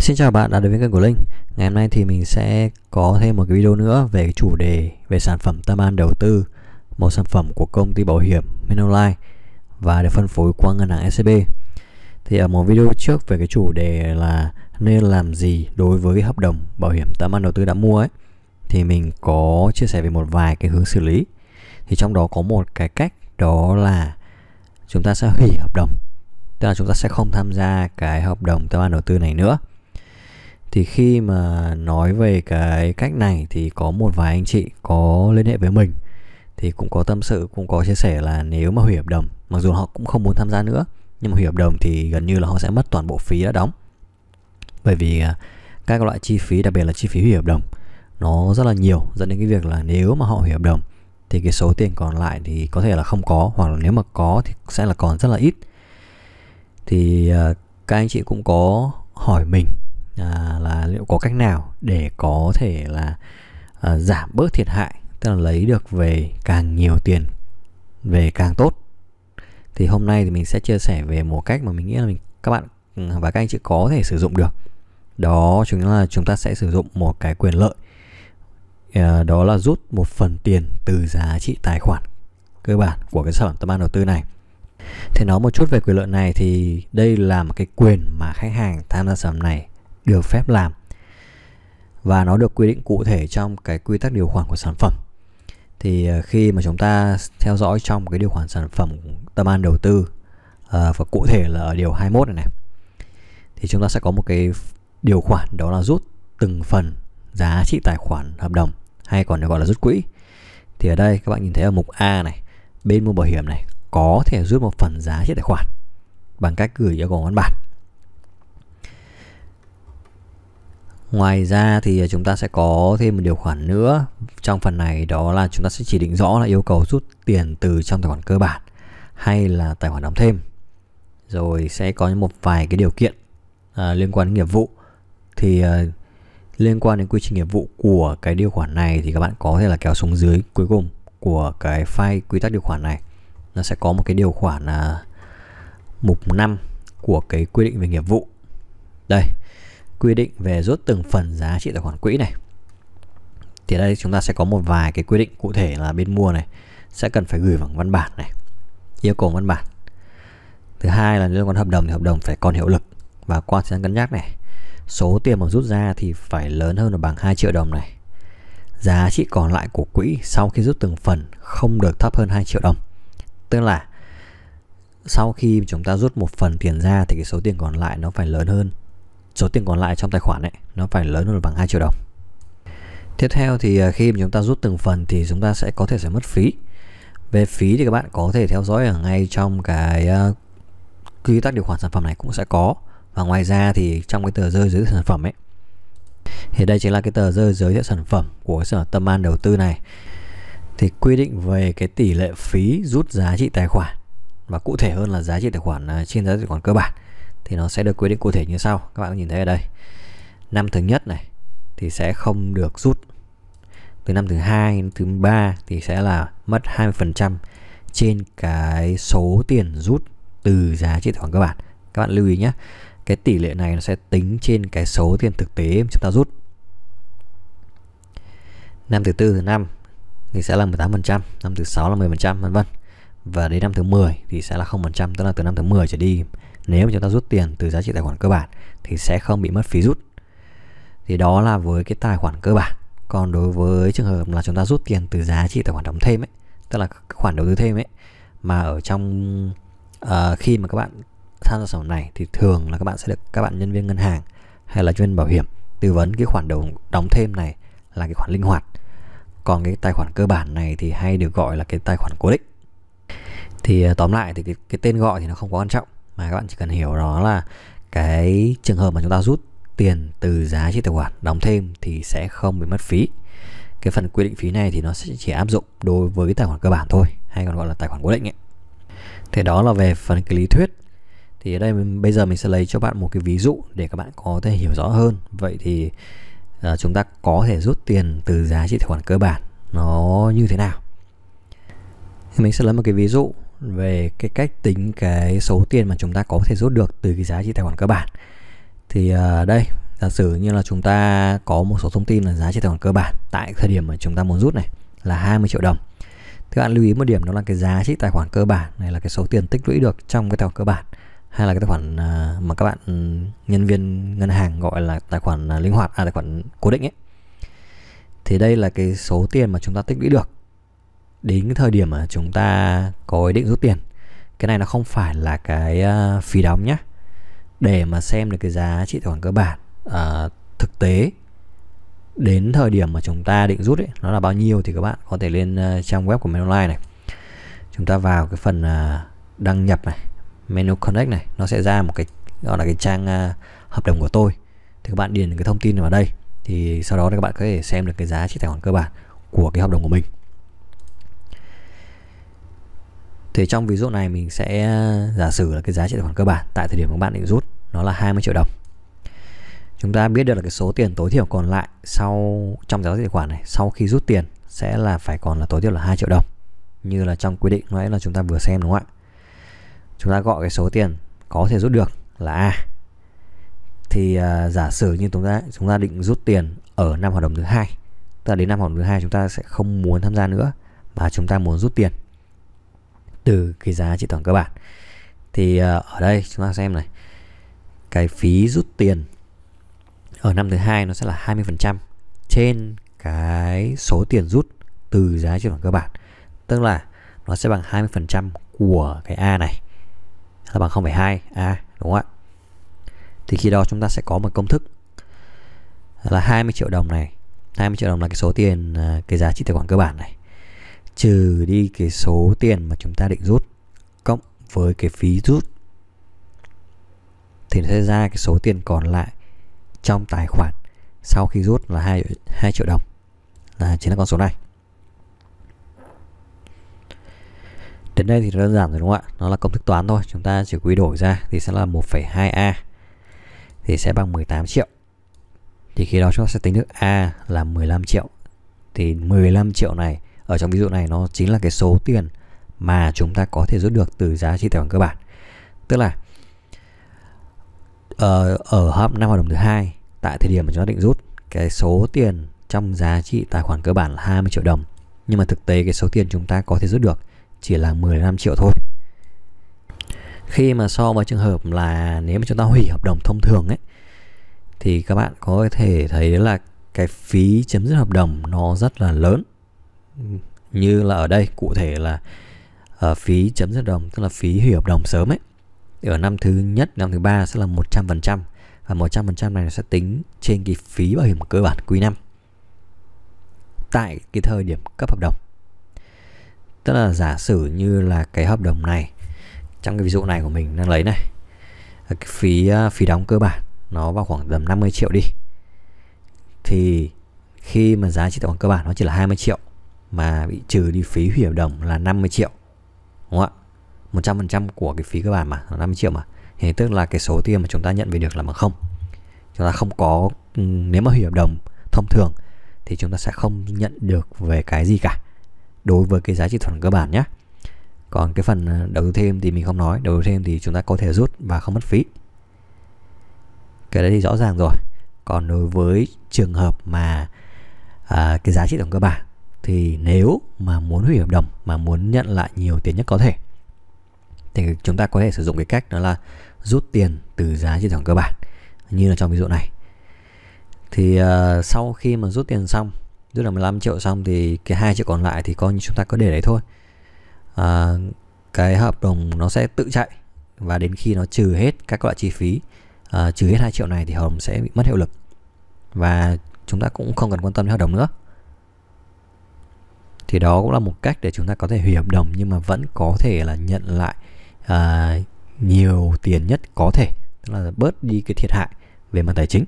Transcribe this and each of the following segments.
Xin chào bạn đã đến với kênh của Linh Ngày hôm nay thì mình sẽ có thêm một cái video nữa về chủ đề về sản phẩm Tâm An Đầu Tư Một sản phẩm của công ty bảo hiểm Manulife và được phân phối qua ngân hàng SCB e Thì ở một video trước về cái chủ đề là nên làm gì đối với hợp đồng bảo hiểm Tâm An Đầu Tư đã mua ấy Thì mình có chia sẻ về một vài cái hướng xử lý Thì trong đó có một cái cách đó là chúng ta sẽ hủy hợp đồng Tức là chúng ta sẽ không tham gia cái hợp đồng tâm an đầu tư này nữa thì khi mà nói về cái cách này thì có một vài anh chị có liên hệ với mình thì cũng có tâm sự cũng có chia sẻ là nếu mà hủy hợp đồng mặc dù họ cũng không muốn tham gia nữa nhưng mà hủy hợp đồng thì gần như là họ sẽ mất toàn bộ phí đã đóng bởi vì à, các loại chi phí đặc biệt là chi phí hủy hợp đồng nó rất là nhiều dẫn đến cái việc là nếu mà họ hủy hợp đồng thì cái số tiền còn lại thì có thể là không có hoặc là nếu mà có thì sẽ là còn rất là ít thì à, các anh chị cũng có hỏi mình À, là liệu có cách nào để có thể là à, giảm bớt thiệt hại tức là lấy được về càng nhiều tiền về càng tốt thì hôm nay thì mình sẽ chia sẻ về một cách mà mình nghĩ là mình các bạn ừ, và các anh chị có thể sử dụng được đó chính là chúng ta sẽ sử dụng một cái quyền lợi à, đó là rút một phần tiền từ giá trị tài khoản cơ bản của cái sản phẩm đầu tư này thì nói một chút về quyền lợi này thì đây là một cái quyền mà khách hàng tham gia sản phẩm này được phép làm và nó được quy định cụ thể trong cái quy tắc điều khoản của sản phẩm thì ờ, khi mà chúng ta theo dõi trong cái điều khoản sản phẩm tâm an đầu tư ờ, và cụ thể là ở điều 21 này này thì chúng ta sẽ có một cái điều khoản đó là rút từng phần giá trị tài khoản hợp đồng hay còn được gọi là rút quỹ thì ở đây các bạn nhìn thấy ở mục A này bên mua bảo hiểm này có thể rút một phần giá trị tài khoản bằng cách gửi yêu cầu văn bản Ngoài ra thì à, chúng ta sẽ có thêm một điều khoản nữa trong phần này đó là chúng ta sẽ chỉ định rõ là yêu cầu rút tiền từ trong tài khoản cơ bản hay là tài khoản đóng thêm. Rồi sẽ có một vài cái điều kiện à, liên quan đến nghiệp vụ thì à, liên quan đến quy trình nghiệp vụ của cái điều khoản này thì các bạn có thể là kéo xuống dưới cuối cùng của cái file quy tắc điều khoản này nó sẽ có một cái điều khoản là mục 5 của cái quy định về nghiệp vụ đây quy định về rút từng phần giá trị tài khoản quỹ này thì đây chúng ta sẽ có một vài cái quy định cụ thể là bên mua này sẽ cần phải gửi bằng văn bản này yêu cầu văn bản thứ hai là liên quan hợp đồng thì hợp đồng phải còn hiệu lực và qua thời gian cân nhắc này số tiền mà rút ra thì phải lớn hơn là bằng 2 triệu đồng này giá trị còn lại của quỹ sau khi rút từng phần không được thấp hơn 2 triệu đồng tức là sau khi chúng ta rút một phần tiền ra thì cái số tiền còn lại nó phải lớn hơn số tiền còn lại trong tài khoản ấy nó phải lớn hơn bằng 2 triệu đồng tiếp theo thì à, khi mà chúng ta rút từng phần thì chúng ta sẽ có thể sẽ mất phí về phí thì các bạn có thể theo dõi ở ngay trong cái à, quy tắc điều khoản sản phẩm này cũng sẽ có và ngoài ra thì trong cái tờ rơi giới thiệu sản phẩm ấy thì đây chính là cái tờ rơi giới thiệu sản phẩm của sở tâm an đầu tư này thì quy định về cái tỷ lệ phí rút giá trị tài khoản và cụ thể hơn là giá trị tài khoản à, trên giá trị tài khoản cơ bản thì nó sẽ được quy định cụ thể như sau các bạn nhìn thấy ở đây năm thứ nhất này thì sẽ không được rút từ năm thứ hai đến thứ ba thì sẽ là mất 20% trên cái số tiền rút từ giá trị tài khoản các bạn. các bạn lưu ý nhé cái tỷ lệ này nó sẽ tính trên cái số tiền thực tế chúng ta rút năm thứ tư thứ năm thì sẽ là 18% năm thứ sáu là 10% vân vân và đến năm thứ 10 thì sẽ là 0% tức là từ năm thứ 10 trở đi nếu mà chúng ta rút tiền từ giá trị tài khoản cơ bản thì sẽ không bị mất phí rút thì đó là với cái tài khoản cơ bản còn đối với trường hợp là chúng ta rút tiền từ giá trị tài khoản đóng thêm ấy tức là khoản đầu tư thêm ấy mà ở trong uh, khi mà các bạn tham gia sản phẩm này thì thường là các bạn sẽ được các bạn nhân viên ngân hàng hay là chuyên bảo hiểm tư vấn cái khoản đầu đóng thêm này là cái khoản linh hoạt còn cái tài khoản cơ bản này thì hay được gọi là cái tài khoản cố định thì ờ, tóm lại thì cái, cái tên gọi thì nó không quá quan trọng mà các bạn chỉ cần hiểu đó là cái trường hợp mà chúng ta rút tiền từ giá trị tài khoản đóng thêm thì sẽ không bị mất phí cái phần quy định phí này thì nó sẽ chỉ áp dụng đối với tài khoản cơ bản thôi hay còn gọi là tài khoản cố định ấy. Thế đó là về phần cái lý thuyết thì ở đây bây giờ mình sẽ lấy cho bạn một cái ví dụ để các bạn có thể hiểu rõ hơn vậy thì à, chúng ta có thể rút tiền từ giá trị tài khoản cơ bản nó như thế nào thì mình sẽ lấy một cái ví dụ về cái cách tính cái số tiền mà chúng ta có thể rút được từ cái giá trị tài khoản cơ bản thì ờ, đây giả sử như là chúng ta có một số thông tin là giá trị tài khoản cơ bản tại thời điểm mà chúng ta muốn rút này là 20 triệu đồng thì các bạn lưu ý một điểm đó là cái giá trị tài khoản cơ bản này là cái số tiền tích lũy được trong cái tài khoản cơ bản hay là cái tài khoản ờ, mà các bạn ừ, nhân viên ngân hàng gọi là tài khoản ờ, linh hoạt à tài khoản cố định ấy thì đây là cái số tiền mà chúng ta tích lũy được đến cái thời điểm mà chúng ta có ý định rút tiền cái này nó không phải là cái uh, phí đóng nhé để mà xem được cái giá trị tài khoản cơ bản uh, thực tế đến thời điểm mà chúng ta định rút ấy, nó là bao nhiêu thì các bạn có thể lên uh, trang web của Menonline này chúng ta vào cái phần uh, đăng nhập này menu connect này nó sẽ ra một cái gọi là cái trang uh, hợp đồng của tôi thì các bạn điền cái thông tin vào đây thì sau đó thì các bạn có thể xem được cái giá trị tài khoản cơ bản của cái hợp đồng của mình thì trong ví dụ này mình sẽ ờ, giả sử là cái giá trị tài khoản cơ bản tại thời điểm các bạn định rút nó là 20 triệu đồng chúng ta biết được là cái số tiền tối thiểu còn lại sau trong giá trị tài khoản này sau khi rút tiền sẽ là phải còn là tối thiểu là 2 triệu đồng như là trong quy định nói là chúng ta vừa xem đúng không ạ chúng ta gọi cái số tiền có thể rút được là A thì uh, giả sử như chúng ta chúng ta định rút tiền ở năm hoạt động thứ hai tức là đến năm hoạt động thứ hai chúng ta sẽ không muốn tham gia nữa mà chúng ta muốn rút tiền từ cái giá trị tổng cơ bản thì ờ, ở đây chúng ta xem này cái phí rút tiền ở năm thứ hai nó sẽ là 20% trên cái số tiền rút từ giá trị tổng cơ bản tức là nó sẽ bằng 20% của cái A này là bằng 0,2 A đúng không ạ thì khi đó chúng ta sẽ có một công thức là 20 triệu đồng này 20 triệu đồng là cái số tiền ờ, cái giá trị tài khoản cơ bản này trừ đi cái số tiền mà chúng ta định rút cộng với cái phí rút thì nó sẽ ra cái số tiền còn lại trong tài khoản sau khi rút là 2, 2 triệu đồng là chính là con số này Đến đây thì đơn giản rồi đúng không ạ? Nó là công thức toán thôi, chúng ta chỉ quy đổi ra thì sẽ là 1,2A thì sẽ bằng 18 triệu. Thì khi đó chúng ta sẽ tính được A là 15 triệu. Thì 15 triệu này ở trong ví dụ này nó chính là cái số tiền mà chúng ta có thể rút được từ giá trị tài khoản cơ bản tức là ờ, ở ở năm hợp đồng thứ hai tại thời điểm mà chúng ta định rút cái số tiền trong giá trị tài khoản cơ bản là 20 triệu đồng nhưng mà thực tế cái số tiền chúng ta có thể rút được chỉ là 15 triệu thôi khi mà so với trường hợp là nếu mà chúng ta hủy hợp đồng thông thường ấy thì các bạn có thể thấy là cái phí chấm dứt hợp đồng nó rất là lớn như là ở đây cụ thể là ở ờ, phí chấm dứt đồng tức là phí hủy hợp đồng sớm ấy ở năm thứ nhất năm thứ ba sẽ là 100% và 100% này sẽ tính trên cái phí bảo hiểm cơ bản quý năm tại cái thời điểm cấp hợp đồng tức là giả sử như là cái hợp đồng này trong cái ví dụ này của mình đang lấy này cái phí ờ, phí đóng cơ bản nó vào khoảng tầm 50 triệu đi thì khi mà giá trị tài khoản cơ bản nó chỉ là 20 triệu mà bị trừ đi phí hủy hợp đồng là 50 triệu. Đúng không ạ? 100% của cái phí cơ bản mà, là 50 triệu mà. Thì tức là cái số tiền mà chúng ta nhận về được là bằng không. Chúng ta không có ừ, nếu mà hủy hợp đồng thông thường thì chúng ta sẽ không nhận được về cái gì cả đối với cái giá trị thuần cơ bản nhé. Còn cái phần ờ, đầu tư thêm thì mình không nói, đầu tư thêm thì chúng ta có thể rút và không mất phí. Cái đấy thì rõ ràng rồi. Còn đối với trường hợp mà à, cái giá trị tổng cơ bản thì nếu mà muốn hủy hợp đồng mà muốn nhận lại nhiều tiền nhất có thể thì chúng ta có thể sử dụng cái cách đó là rút tiền từ giá trị thưởng cơ bản như là trong ví dụ này thì uh, sau khi mà rút tiền xong rút là 15 triệu xong thì cái hai triệu còn lại thì coi như chúng ta có để đấy thôi à, cái hợp đồng nó sẽ tự chạy và đến khi nó trừ hết các loại chi phí à, trừ hết hai triệu này thì hợp đồng sẽ bị mất hiệu lực và chúng ta cũng không cần quan tâm đến hợp đồng nữa thì đó cũng là một cách để chúng ta có thể hủy hợp đồng nhưng mà vẫn có thể là nhận lại à, nhiều tiền nhất có thể tức là bớt đi cái thiệt hại về mặt tài chính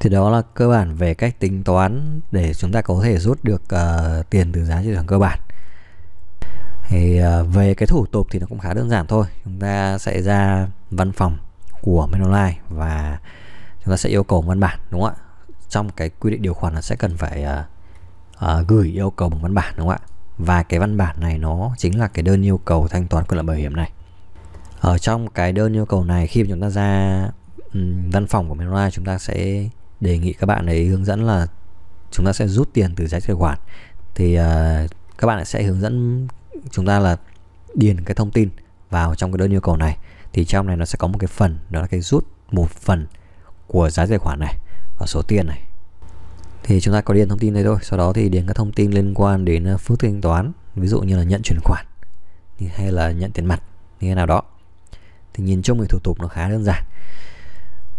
thì đó là cơ bản về cách tính toán để chúng ta có thể rút được uh, tiền từ giá trị thưởng cơ bản thì uh, về cái thủ tục thì nó cũng khá đơn giản thôi chúng ta sẽ ra văn phòng của Menolai và chúng ta sẽ yêu cầu văn bản đúng không ạ trong cái quy định điều khoản là sẽ cần phải uh, à, gửi yêu cầu bằng văn bản đúng không ạ và cái văn bản này nó chính là cái đơn yêu cầu thanh toán quyền lợi bảo hiểm này ở trong cái đơn yêu cầu này khi mà chúng ta ra um, văn phòng của Menora chúng ta sẽ đề nghị các bạn ấy hướng dẫn là chúng ta sẽ rút tiền từ giá tài khoản thì uh, các bạn sẽ hướng dẫn chúng ta là điền cái thông tin vào trong cái đơn yêu cầu này thì trong này nó sẽ có một cái phần đó là cái rút một phần của giá tài khoản này và số tiền này thì chúng ta có điền thông tin đây thôi sau đó thì điền các thông tin liên quan đến ờ, phương thức thanh toán ví dụ như là nhận chuyển khoản hay là nhận tiền mặt như thế nào đó thì nhìn chung thì thủ tục nó khá đơn giản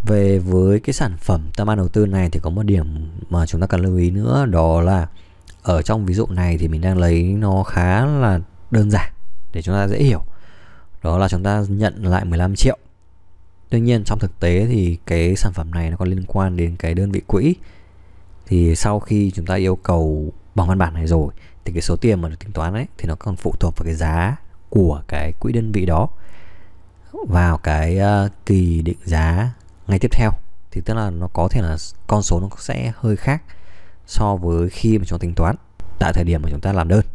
về với cái sản phẩm tâm an đầu tư này thì có một điểm mà chúng ta cần lưu ý nữa đó là ở trong ví dụ này thì mình đang lấy nó khá là đơn giản để chúng ta dễ hiểu đó là chúng ta nhận lại 15 triệu Tuy nhiên trong thực tế thì cái sản phẩm này nó có liên quan đến cái đơn vị quỹ thì sau khi chúng ta yêu cầu bằng văn bản này rồi thì cái số tiền mà được tính toán ấy thì nó còn phụ thuộc vào cái giá của cái quỹ đơn vị đó vào cái uh, kỳ định giá ngày tiếp theo thì tức là nó có thể là con số nó sẽ hơi khác so với khi mà chúng ta tính toán tại thời điểm mà chúng ta làm đơn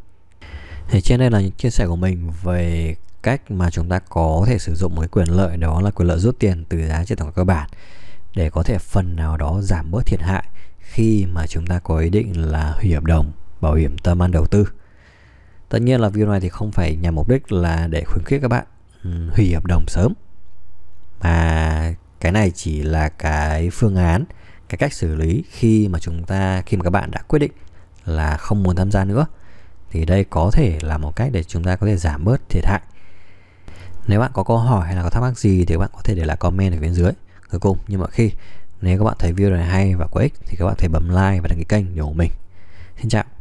thì trên đây là những chia sẻ của mình về cách mà chúng ta có thể sử dụng một cái quyền lợi đó là quyền lợi rút tiền từ giá trị tổng cơ bản để có thể phần nào đó giảm bớt thiệt hại khi mà chúng ta có ý định là hủy hợp đồng bảo hiểm tâm an đầu tư tất nhiên là video này thì không phải nhằm mục đích là để khuyến khích các bạn ừ, hủy hợp đồng sớm mà cái này chỉ là cái phương án cái cách xử lý khi mà chúng ta khi mà các bạn đã quyết định là không muốn tham gia nữa thì đây có thể là một cách để chúng ta có thể giảm bớt thiệt hại nếu bạn có câu hỏi hay là có thắc mắc gì thì bạn có thể để lại comment ở bên dưới cuối cùng nhưng mọi khi nếu các bạn thấy video này hay và có ích thì các bạn thể bấm like và đăng ký kênh ủng hộ mình. Xin chào!